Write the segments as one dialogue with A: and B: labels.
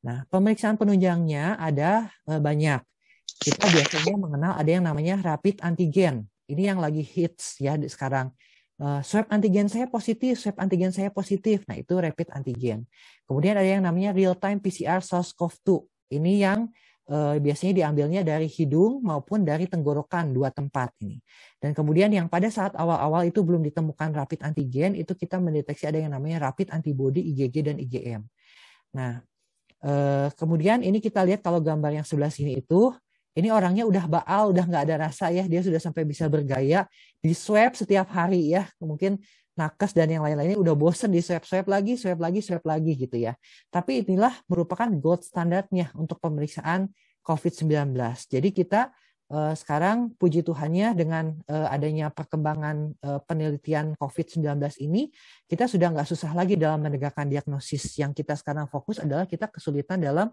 A: Nah, pemeriksaan penunjangnya ada eh, banyak. Kita biasanya mengenal ada yang namanya rapid antigen. Ini yang lagi hits ya sekarang. Uh, swab antigen saya positif, swab antigen saya positif. Nah, itu rapid antigen. Kemudian ada yang namanya real time PCR SARS-CoV-2. Ini yang uh, biasanya diambilnya dari hidung maupun dari tenggorokan dua tempat ini. Dan kemudian yang pada saat awal-awal itu belum ditemukan rapid antigen, itu kita mendeteksi ada yang namanya rapid antibody IgG dan IgM. Nah, Eh, kemudian ini kita lihat kalau gambar yang sebelah sini itu ini orangnya udah baal, udah nggak ada rasa ya, dia sudah sampai bisa bergaya di swab setiap hari ya, mungkin nakes dan yang lain-lainnya udah bosen di swab swab lagi, swab lagi, swab lagi gitu ya. Tapi inilah merupakan gold standarnya untuk pemeriksaan COVID-19. Jadi kita Eh, sekarang puji Tuhannya dengan eh, adanya perkembangan eh, penelitian COVID-19 ini, kita sudah nggak susah lagi dalam menegakkan diagnosis. Yang kita sekarang fokus adalah kita kesulitan dalam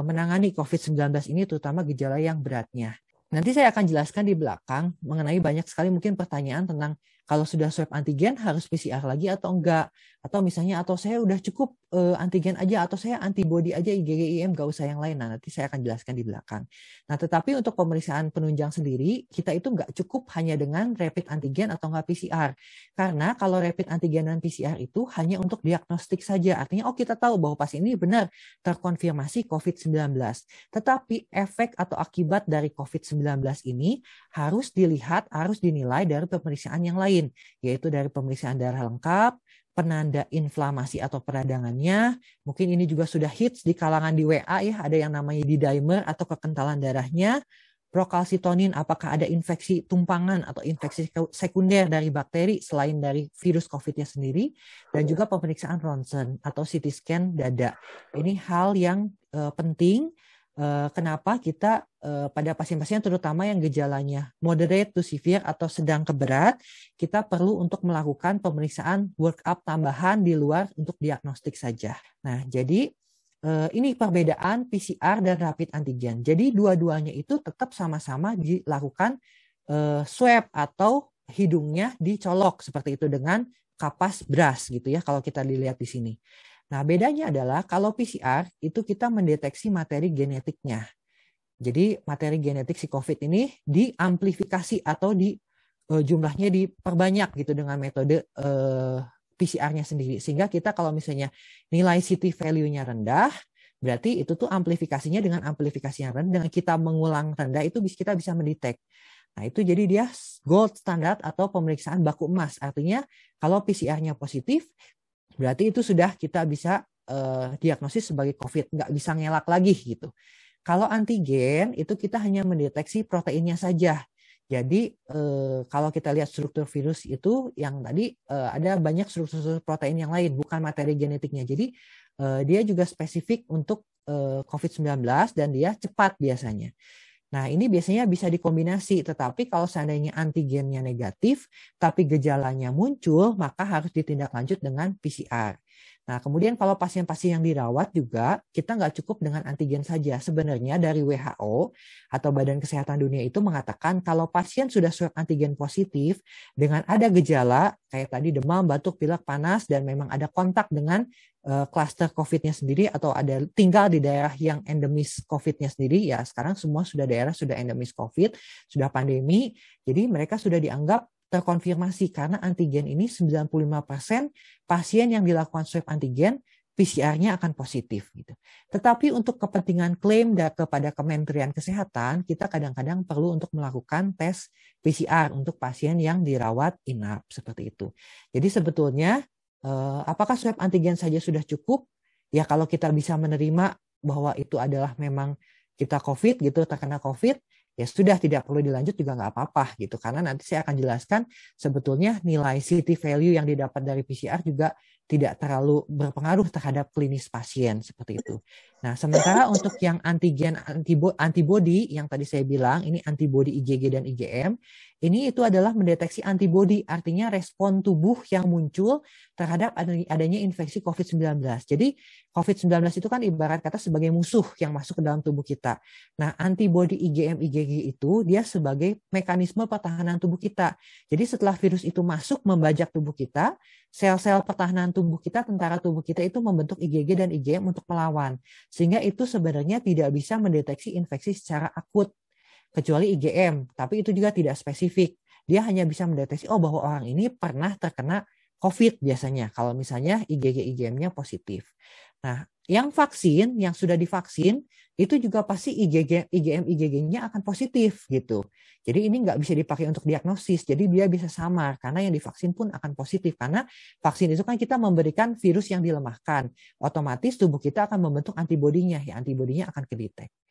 A: menangani COVID-19 ini, terutama gejala yang beratnya. Nanti saya akan jelaskan di belakang mengenai banyak sekali mungkin pertanyaan tentang kalau sudah swab antigen harus PCR lagi atau enggak. Atau misalnya, atau saya udah cukup uh, antigen aja atau saya antibody aja IgG, IgM gak usah yang lain. Nah, nanti saya akan jelaskan di belakang. Nah, tetapi untuk pemeriksaan penunjang sendiri, kita itu nggak cukup hanya dengan rapid antigen atau nggak PCR. Karena kalau rapid antigen dan PCR itu hanya untuk diagnostik saja. Artinya, oh kita tahu bahwa pasien ini benar terkonfirmasi COVID-19. Tetapi efek atau akibat dari COVID-19 ini harus dilihat, harus dinilai dari pemeriksaan yang lain, yaitu dari pemeriksaan darah lengkap, penanda inflamasi atau peradangannya. Mungkin ini juga sudah hits di kalangan di WA ya, ada yang namanya di dimer atau kekentalan darahnya. Prokalsitonin, apakah ada infeksi tumpangan atau infeksi sekunder dari bakteri selain dari virus COVID-nya sendiri, dan juga pemeriksaan ronsen atau CT scan dada. Ini hal yang eh, penting Eh, kenapa kita eh, pada pasien-pasien terutama yang gejalanya moderate to severe atau sedang keberat, kita perlu untuk melakukan pemeriksaan workup tambahan di luar untuk diagnostik saja. Nah, jadi eh, ini perbedaan PCR dan rapid antigen. Jadi dua-duanya itu tetap sama-sama dilakukan swab atau hidungnya dicolok seperti itu dengan kapas beras gitu ya kalau kita dilihat di sini. Nah, bedanya adalah kalau PCR itu kita mendeteksi materi genetiknya. Jadi materi genetik si COVID ini diamplifikasi atau di uh, jumlahnya diperbanyak gitu dengan metode uh, eh, PCR-nya sendiri. Sehingga kita kalau misalnya nilai Ct value-nya rendah, berarti itu tuh amplifikasinya dengan amplifikasi yang rendah dengan kita mengulang rendah itu bisa kita bisa mendetek. Nah, itu jadi dia gold standard atau pemeriksaan baku emas. Artinya kalau PCR-nya positif, berarti itu sudah kita bisa uh, diagnosis sebagai COVID, nggak bisa ngelak lagi gitu. Kalau antigen itu kita hanya mendeteksi proteinnya saja. Jadi eh, kalau kita lihat struktur virus itu yang tadi eh, ada banyak struktur protein yang lain, bukan materi genetiknya. Jadi eh, dia juga spesifik untuk eh, COVID-19 dan dia cepat biasanya. Nah, ini biasanya bisa dikombinasi, tetapi kalau seandainya antigennya negatif tapi gejalanya muncul, maka harus ditindaklanjut dengan PCR. Nah, kemudian kalau pasien-pasien yang dirawat juga, kita nggak cukup dengan antigen saja. Sebenarnya dari WHO atau Badan Kesehatan Dunia itu mengatakan kalau pasien sudah swab antigen positif dengan ada gejala kayak tadi demam, batuk, pilek, panas, dan memang ada kontak dengan eh, kluster uh, COVID-nya sendiri atau ada tinggal di daerah yang endemis COVID-nya sendiri, ya sekarang semua sudah daerah sudah endemis COVID, sudah pandemi, jadi mereka sudah dianggap terkonfirmasi karena antigen ini 95% pasien yang dilakukan swab antigen PCR-nya akan positif gitu. Tetapi untuk kepentingan klaim kepada Kementerian Kesehatan, kita kadang-kadang perlu untuk melakukan tes PCR untuk pasien yang dirawat inap seperti itu. Jadi sebetulnya eh, apakah swab antigen saja sudah cukup? Ya kalau kita bisa menerima bahwa itu adalah memang kita COVID gitu terkena COVID, ya sudah tidak perlu dilanjut juga nggak apa-apa gitu karena nanti saya akan jelaskan sebetulnya nilai city value yang didapat dari PCR juga tidak terlalu berpengaruh terhadap klinis pasien seperti itu. Nah, sementara untuk yang antigen antibodi yang tadi saya bilang ini antibodi IgG dan IgM, ini itu adalah mendeteksi antibodi, artinya respon tubuh yang muncul terhadap adanya infeksi COVID-19. Jadi COVID-19 itu kan ibarat kata sebagai musuh yang masuk ke dalam tubuh kita. Nah, antibody IgM IgG itu dia sebagai mekanisme pertahanan tubuh kita. Jadi setelah virus itu masuk membajak tubuh kita, sel-sel pertahanan tubuh kita, tentara tubuh kita itu membentuk IgG dan IgM untuk melawan. Sehingga itu sebenarnya tidak bisa mendeteksi infeksi secara akut. Kecuali IgM, tapi itu juga tidak spesifik. Dia hanya bisa mendeteksi, oh bahwa orang ini pernah terkena COVID biasanya kalau misalnya IgG IgM-nya positif. Nah, yang vaksin yang sudah divaksin itu juga pasti IgG IgM IgG-nya akan positif gitu. Jadi ini nggak bisa dipakai untuk diagnosis. Jadi dia bisa samar karena yang divaksin pun akan positif karena vaksin itu kan kita memberikan virus yang dilemahkan. Otomatis tubuh kita akan membentuk antibodinya ya antibodinya akan kedetek.